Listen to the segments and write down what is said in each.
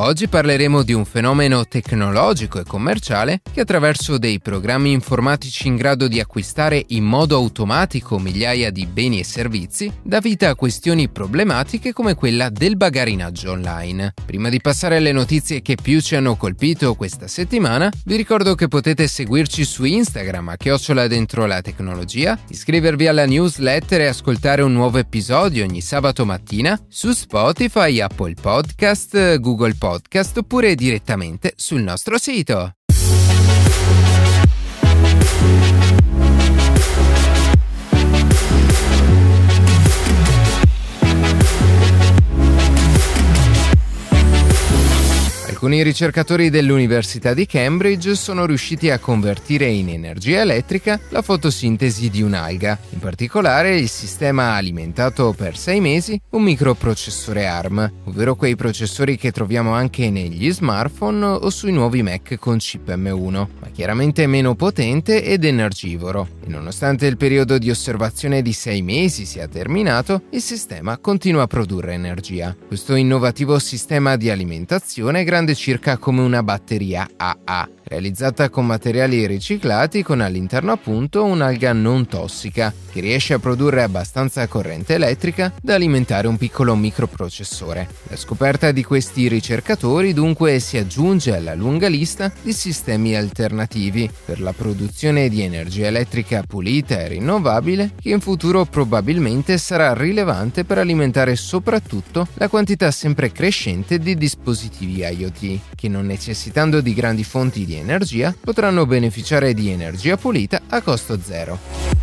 Oggi parleremo di un fenomeno tecnologico e commerciale che attraverso dei programmi informatici in grado di acquistare in modo automatico migliaia di beni e servizi dà vita a questioni problematiche come quella del bagarinaggio online. Prima di passare alle notizie che più ci hanno colpito questa settimana, vi ricordo che potete seguirci su Instagram a chiocciola dentro la tecnologia, iscrivervi alla newsletter e ascoltare un nuovo episodio ogni sabato mattina su Spotify, Apple Podcast, Google Podcast podcast oppure direttamente sul nostro sito. Alcuni ricercatori dell'Università di Cambridge sono riusciti a convertire in energia elettrica la fotosintesi di un'alga, in particolare il sistema ha alimentato per sei mesi un microprocessore ARM, ovvero quei processori che troviamo anche negli smartphone o sui nuovi Mac con chip M1, ma chiaramente meno potente ed energivoro. E nonostante il periodo di osservazione di sei mesi sia terminato, il sistema continua a produrre energia. Questo innovativo sistema di alimentazione grande grande circa come una batteria AA, realizzata con materiali riciclati con all'interno appunto un'alga non tossica, che riesce a produrre abbastanza corrente elettrica da alimentare un piccolo microprocessore. La scoperta di questi ricercatori dunque si aggiunge alla lunga lista di sistemi alternativi per la produzione di energia elettrica pulita e rinnovabile che in futuro probabilmente sarà rilevante per alimentare soprattutto la quantità sempre crescente di dispositivi IoT ricchi, che non necessitando di grandi fonti di energia potranno beneficiare di energia pulita a costo zero.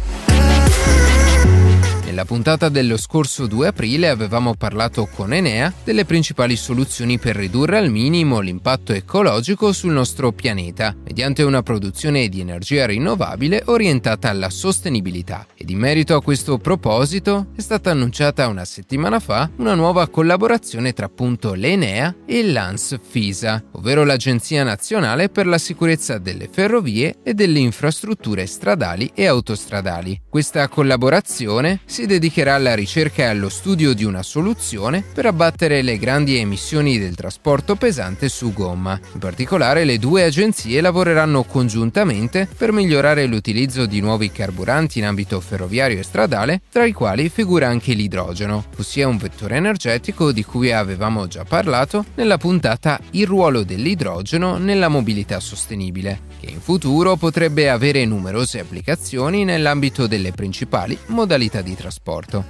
Nella puntata dello scorso 2 aprile avevamo parlato con Enea delle principali soluzioni per ridurre al minimo l'impatto ecologico sul nostro pianeta mediante una produzione di energia rinnovabile orientata alla sostenibilità. Ed in merito a questo proposito è stata annunciata una settimana fa una nuova collaborazione tra appunto l'Enea e l'ANS FISA, ovvero l'Agenzia Nazionale per la Sicurezza delle Ferrovie e delle Infrastrutture Stradali e Autostradali. Questa collaborazione si dedicherà alla ricerca e allo studio di una soluzione per abbattere le grandi emissioni del trasporto pesante su gomma. In particolare le due agenzie lavoreranno congiuntamente per migliorare l'utilizzo di nuovi carburanti in ambito ferroviario e stradale, tra i quali figura anche l'idrogeno, ossia un vettore energetico di cui avevamo già parlato nella puntata Il ruolo dell'idrogeno nella mobilità sostenibile, che in futuro potrebbe avere numerose applicazioni nell'ambito delle principali modalità di trasporto trasporto.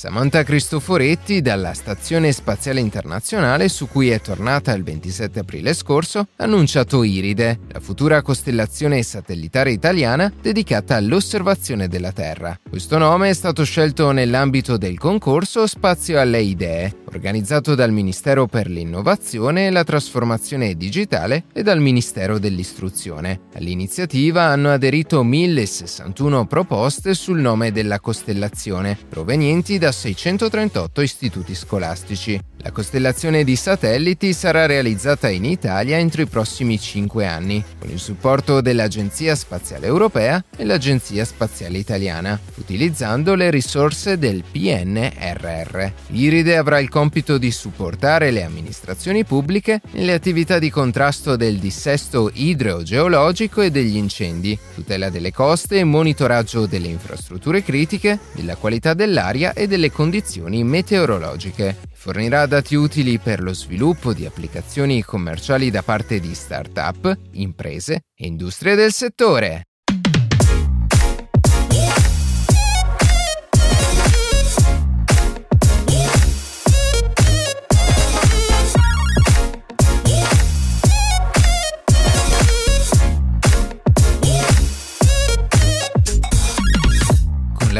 Samantha Cristoforetti dalla Stazione Spaziale Internazionale su cui è tornata il 27 aprile scorso ha annunciato Iride, la futura costellazione satellitare italiana dedicata all'osservazione della Terra. Questo nome è stato scelto nell'ambito del concorso Spazio alle Idee, organizzato dal Ministero per l'Innovazione e la Trasformazione Digitale e dal Ministero dell'Istruzione. All'iniziativa hanno aderito 1061 proposte sul nome della costellazione, provenienti da 2.638 istituti scolastici. La costellazione di satelliti sarà realizzata in Italia entro i prossimi cinque anni, con il supporto dell'Agenzia Spaziale Europea e l'Agenzia Spaziale Italiana, utilizzando le risorse del PNRR. L'Iride avrà il compito di supportare le amministrazioni pubbliche nelle attività di contrasto del dissesto idrogeologico e degli incendi, tutela delle coste e monitoraggio delle infrastrutture critiche, della qualità dell'aria e delle condizioni meteorologiche. Fornirà dati utili per lo sviluppo di applicazioni commerciali da parte di start-up, imprese e industrie del settore.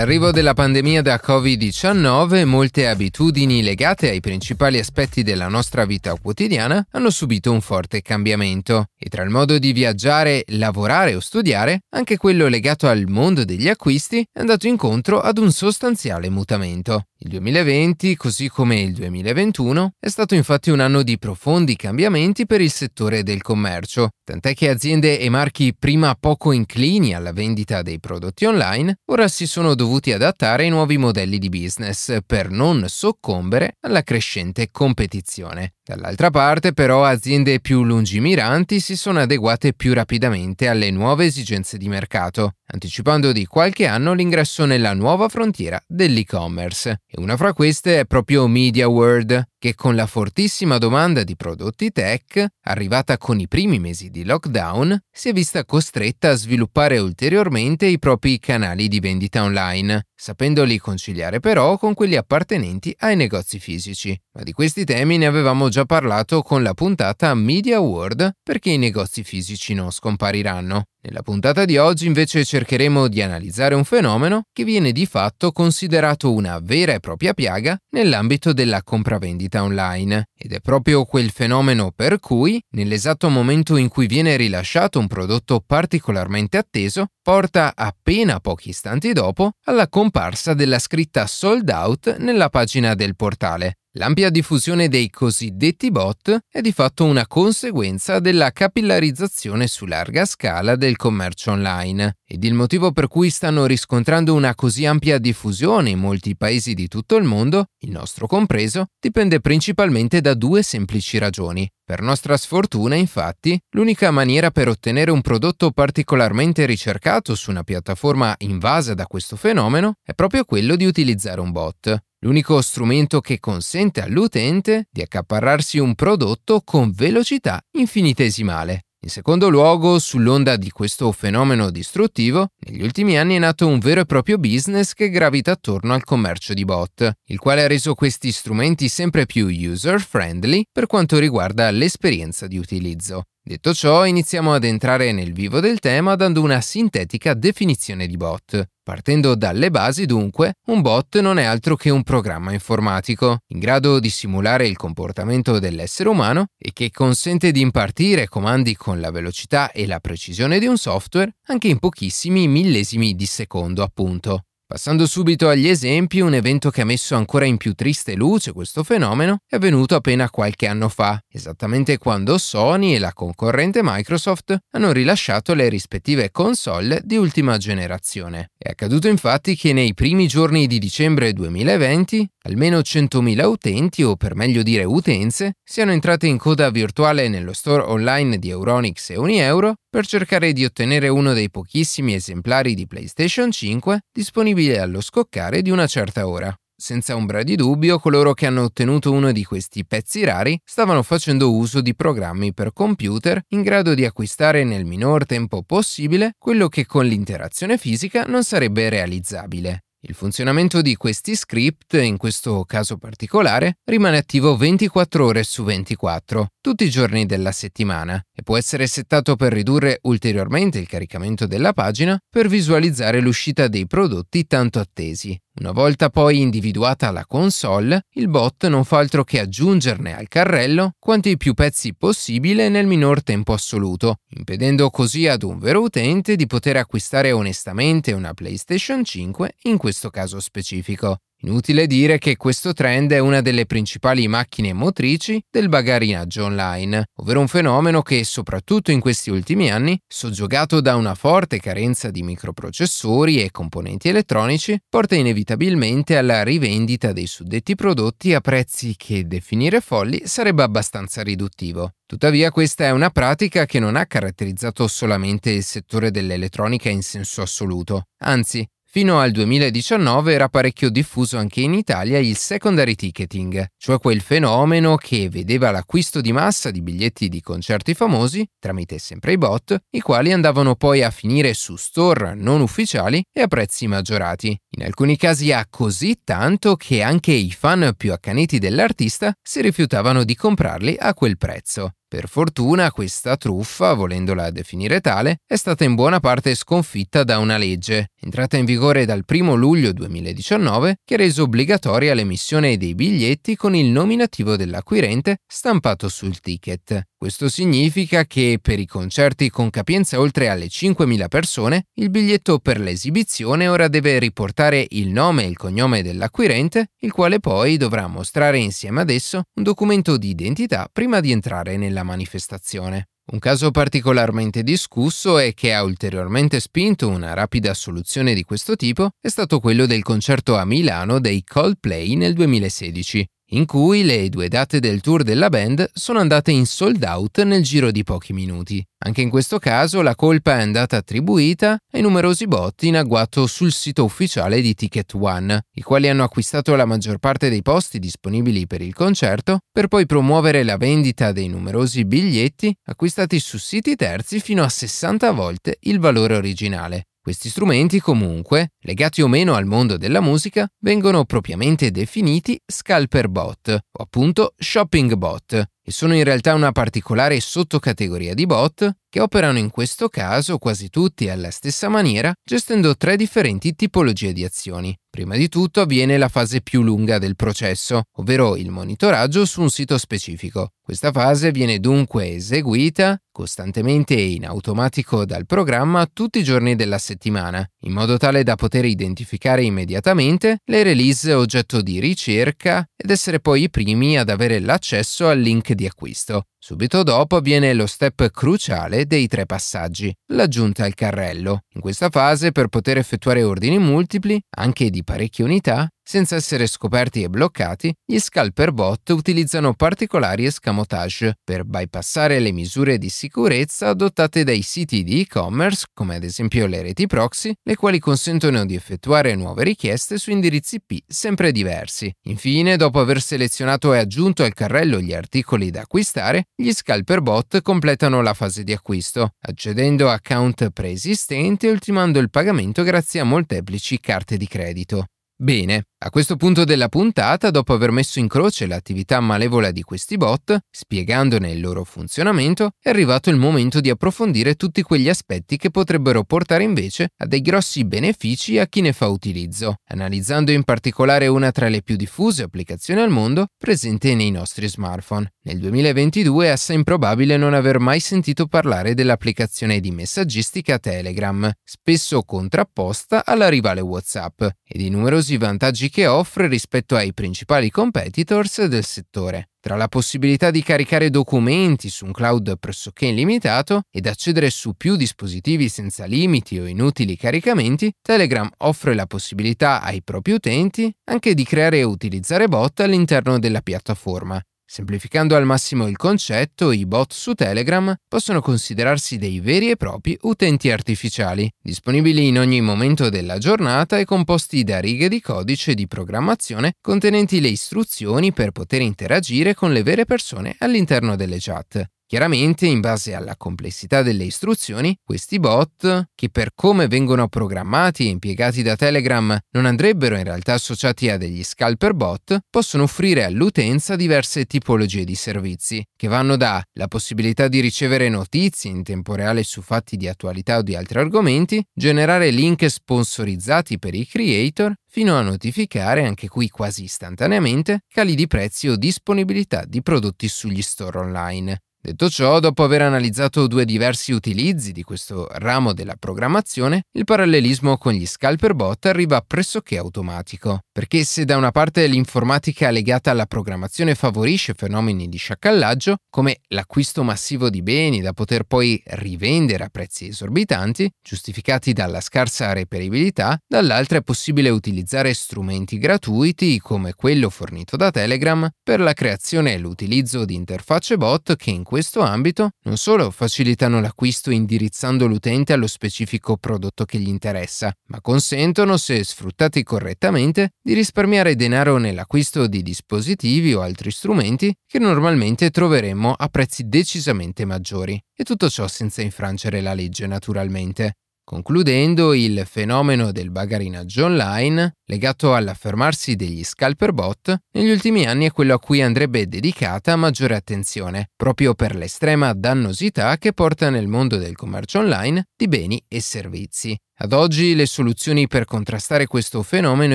l'arrivo della pandemia da Covid-19, molte abitudini legate ai principali aspetti della nostra vita quotidiana hanno subito un forte cambiamento. E tra il modo di viaggiare, lavorare o studiare, anche quello legato al mondo degli acquisti è andato incontro ad un sostanziale mutamento. Il 2020, così come il 2021, è stato infatti un anno di profondi cambiamenti per il settore del commercio, tant'è che aziende e marchi prima poco inclini alla vendita dei prodotti online, ora si sono dovuti adattare ai nuovi modelli di business per non soccombere alla crescente competizione. Dall'altra parte però aziende più lungimiranti si sono adeguate più rapidamente alle nuove esigenze di mercato, anticipando di qualche anno l'ingresso nella nuova frontiera dell'e-commerce. E una fra queste è proprio Media World, che con la fortissima domanda di prodotti tech, arrivata con i primi mesi di lockdown, si è vista costretta a sviluppare ulteriormente i propri canali di vendita online, sapendoli conciliare però con quelli appartenenti ai negozi fisici. Ma di questi temi ne avevamo già parlato con la puntata Media World perché i negozi fisici non scompariranno. Nella puntata di oggi invece cercheremo di analizzare un fenomeno che viene di fatto considerato una vera e propria piaga nell'ambito della compravendita online ed è proprio quel fenomeno per cui, nell'esatto momento in cui viene rilasciato un prodotto particolarmente atteso, porta appena pochi istanti dopo alla comparsa della scritta sold out nella pagina del portale, L'ampia diffusione dei cosiddetti bot è di fatto una conseguenza della capillarizzazione su larga scala del commercio online, ed il motivo per cui stanno riscontrando una così ampia diffusione in molti paesi di tutto il mondo, il nostro compreso, dipende principalmente da due semplici ragioni. Per nostra sfortuna, infatti, l'unica maniera per ottenere un prodotto particolarmente ricercato su una piattaforma invasa da questo fenomeno è proprio quello di utilizzare un bot, l'unico strumento che consente all'utente di accaparrarsi un prodotto con velocità infinitesimale. In secondo luogo, sull'onda di questo fenomeno distruttivo, negli ultimi anni è nato un vero e proprio business che gravita attorno al commercio di bot, il quale ha reso questi strumenti sempre più user-friendly per quanto riguarda l'esperienza di utilizzo. Detto ciò, iniziamo ad entrare nel vivo del tema dando una sintetica definizione di bot. Partendo dalle basi, dunque, un bot non è altro che un programma informatico, in grado di simulare il comportamento dell'essere umano e che consente di impartire comandi con la velocità e la precisione di un software, anche in pochissimi millesimi di secondo, appunto. Passando subito agli esempi, un evento che ha messo ancora in più triste luce questo fenomeno è avvenuto appena qualche anno fa, esattamente quando Sony e la concorrente Microsoft hanno rilasciato le rispettive console di ultima generazione. È accaduto infatti che nei primi giorni di dicembre 2020 almeno 100.000 utenti, o per meglio dire utenze, siano entrate in coda virtuale nello store online di Euronix e Unieuro per cercare di ottenere uno dei pochissimi esemplari di PlayStation 5 disponibili disponibile allo scoccare di una certa ora. Senza ombra di dubbio, coloro che hanno ottenuto uno di questi pezzi rari stavano facendo uso di programmi per computer in grado di acquistare nel minor tempo possibile quello che con l'interazione fisica non sarebbe realizzabile. Il funzionamento di questi script, in questo caso particolare, rimane attivo 24 ore su 24, tutti i giorni della settimana, e può essere settato per ridurre ulteriormente il caricamento della pagina per visualizzare l'uscita dei prodotti tanto attesi, una volta poi individuata la console, il bot non fa altro che aggiungerne al carrello quanti più pezzi possibile nel minor tempo assoluto, impedendo così ad un vero utente di poter acquistare onestamente una PlayStation 5 in questo caso specifico. Inutile dire che questo trend è una delle principali macchine motrici del bagarinaggio online, ovvero un fenomeno che, soprattutto in questi ultimi anni, soggiogato da una forte carenza di microprocessori e componenti elettronici, porta inevitabilmente alla rivendita dei suddetti prodotti a prezzi che definire folli sarebbe abbastanza riduttivo. Tuttavia questa è una pratica che non ha caratterizzato solamente il settore dell'elettronica in senso assoluto, anzi Fino al 2019 era parecchio diffuso anche in Italia il secondary ticketing, cioè quel fenomeno che vedeva l'acquisto di massa di biglietti di concerti famosi, tramite sempre i bot, i quali andavano poi a finire su store non ufficiali e a prezzi maggiorati. In alcuni casi a così tanto che anche i fan più accaniti dell'artista si rifiutavano di comprarli a quel prezzo. Per fortuna questa truffa, volendola definire tale, è stata in buona parte sconfitta da una legge, entrata in vigore dal 1 luglio 2019, che ha reso obbligatoria l'emissione dei biglietti con il nominativo dell'acquirente stampato sul ticket. Questo significa che per i concerti con capienza oltre alle 5.000 persone, il biglietto per l'esibizione ora deve riportare il nome e il cognome dell'acquirente, il quale poi dovrà mostrare insieme ad esso un documento di identità prima di entrare nella della manifestazione. Un caso particolarmente discusso e che ha ulteriormente spinto una rapida soluzione di questo tipo è stato quello del concerto a Milano dei Coldplay nel 2016, in cui le due date del tour della band sono andate in sold out nel giro di pochi minuti. Anche in questo caso la colpa è andata attribuita ai numerosi bot in agguato sul sito ufficiale di Ticket One, i quali hanno acquistato la maggior parte dei posti disponibili per il concerto per poi promuovere la vendita dei numerosi biglietti acquistati su siti terzi fino a 60 volte il valore originale. Questi strumenti comunque, legati o meno al mondo della musica, vengono propriamente definiti scalper bot o appunto shopping bot, e sono in realtà una particolare sottocategoria di bot che operano in questo caso quasi tutti alla stessa maniera, gestendo tre differenti tipologie di azioni. Prima di tutto avviene la fase più lunga del processo, ovvero il monitoraggio su un sito specifico. Questa fase viene dunque eseguita costantemente e in automatico dal programma tutti i giorni della settimana, in modo tale da poter identificare immediatamente le release oggetto di ricerca ed essere poi i primi ad avere l'accesso al link di acquisto. Subito dopo avviene lo step cruciale dei tre passaggi, l'aggiunta al carrello. In questa fase, per poter effettuare ordini multipli, anche di parecchie unità, senza essere scoperti e bloccati, gli scalper bot utilizzano particolari escamotage per bypassare le misure di sicurezza adottate dai siti di e-commerce, come ad esempio le reti proxy, le quali consentono di effettuare nuove richieste su indirizzi IP sempre diversi. Infine, dopo aver selezionato e aggiunto al carrello gli articoli da acquistare, gli scalper bot completano la fase di acquisto, accedendo a account preesistenti e ultimando il pagamento grazie a molteplici carte di credito. Bene, a questo punto della puntata, dopo aver messo in croce l'attività malevola di questi bot, spiegandone il loro funzionamento, è arrivato il momento di approfondire tutti quegli aspetti che potrebbero portare invece a dei grossi benefici a chi ne fa utilizzo, analizzando in particolare una tra le più diffuse applicazioni al mondo presente nei nostri smartphone, nel 2022 è assai improbabile non aver mai sentito parlare dell'applicazione di messaggistica Telegram, spesso contrapposta alla rivale WhatsApp, e di numerosi vantaggi che offre rispetto ai principali competitors del settore. Tra la possibilità di caricare documenti su un cloud pressoché illimitato ed accedere su più dispositivi senza limiti o inutili caricamenti, Telegram offre la possibilità ai propri utenti anche di creare e utilizzare bot all'interno della piattaforma, Semplificando al massimo il concetto, i bot su Telegram possono considerarsi dei veri e propri utenti artificiali, disponibili in ogni momento della giornata e composti da righe di codice di programmazione contenenti le istruzioni per poter interagire con le vere persone all'interno delle chat. Chiaramente, in base alla complessità delle istruzioni, questi bot, che per come vengono programmati e impiegati da Telegram non andrebbero in realtà associati a degli scalper bot, possono offrire all'utenza diverse tipologie di servizi, che vanno da la possibilità di ricevere notizie in tempo reale su fatti di attualità o di altri argomenti, generare link sponsorizzati per i creator, fino a notificare, anche qui quasi istantaneamente, cali di prezzi o disponibilità di prodotti sugli store online. Detto ciò, dopo aver analizzato due diversi utilizzi di questo ramo della programmazione, il parallelismo con gli scalper bot arriva pressoché automatico. Perché se da una parte l'informatica legata alla programmazione favorisce fenomeni di sciacallaggio, come l'acquisto massivo di beni da poter poi rivendere a prezzi esorbitanti, giustificati dalla scarsa reperibilità, dall'altra è possibile utilizzare strumenti gratuiti come quello fornito da Telegram per la creazione e l'utilizzo di interfacce bot che in questo ambito non solo facilitano l'acquisto indirizzando l'utente allo specifico prodotto che gli interessa, ma consentono, se sfruttati correttamente, di di risparmiare denaro nell'acquisto di dispositivi o altri strumenti che normalmente troveremmo a prezzi decisamente maggiori, e tutto ciò senza infrangere la legge naturalmente. Concludendo, il fenomeno del bagarinaggio online, legato all'affermarsi degli scalper bot, negli ultimi anni è quello a cui andrebbe dedicata maggiore attenzione, proprio per l'estrema dannosità che porta nel mondo del commercio online di beni e servizi. Ad oggi le soluzioni per contrastare questo fenomeno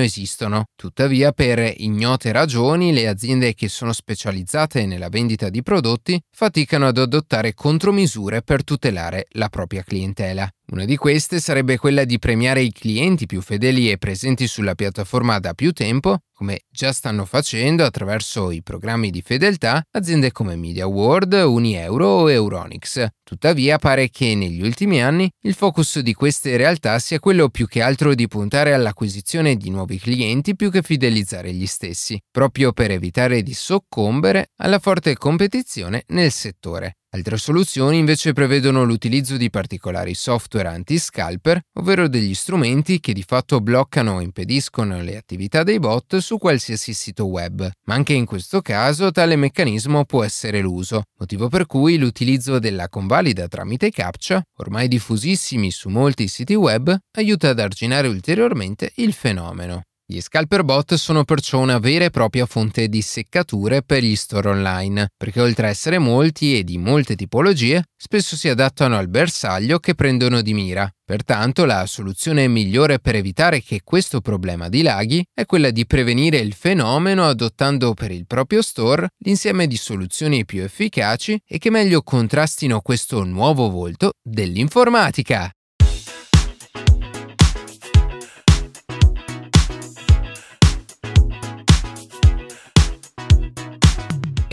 esistono, tuttavia per ignote ragioni le aziende che sono specializzate nella vendita di prodotti faticano ad adottare contromisure per tutelare la propria clientela. Una di queste sarebbe quella di premiare i clienti più fedeli e presenti sulla piattaforma da più tempo, come già stanno facendo attraverso i programmi di fedeltà aziende come Media World, Unieuro o Euronix. Tuttavia pare che negli ultimi anni il focus di queste realtà sia quello più che altro di puntare all'acquisizione di nuovi clienti più che fidelizzare gli stessi, proprio per evitare di soccombere alla forte competizione nel settore. Altre soluzioni invece prevedono l'utilizzo di particolari software anti-scalper, ovvero degli strumenti che di fatto bloccano o impediscono le attività dei bot su qualsiasi sito web, ma anche in questo caso tale meccanismo può essere l'uso, motivo per cui l'utilizzo della convalida tramite captcha, ormai diffusissimi su molti siti web, aiuta ad arginare ulteriormente il fenomeno. Gli scalper bot sono perciò una vera e propria fonte di seccature per gli store online, perché oltre a essere molti e di molte tipologie, spesso si adattano al bersaglio che prendono di mira. Pertanto la soluzione migliore per evitare che questo problema dilaghi è quella di prevenire il fenomeno adottando per il proprio store l'insieme di soluzioni più efficaci e che meglio contrastino questo nuovo volto dell'informatica.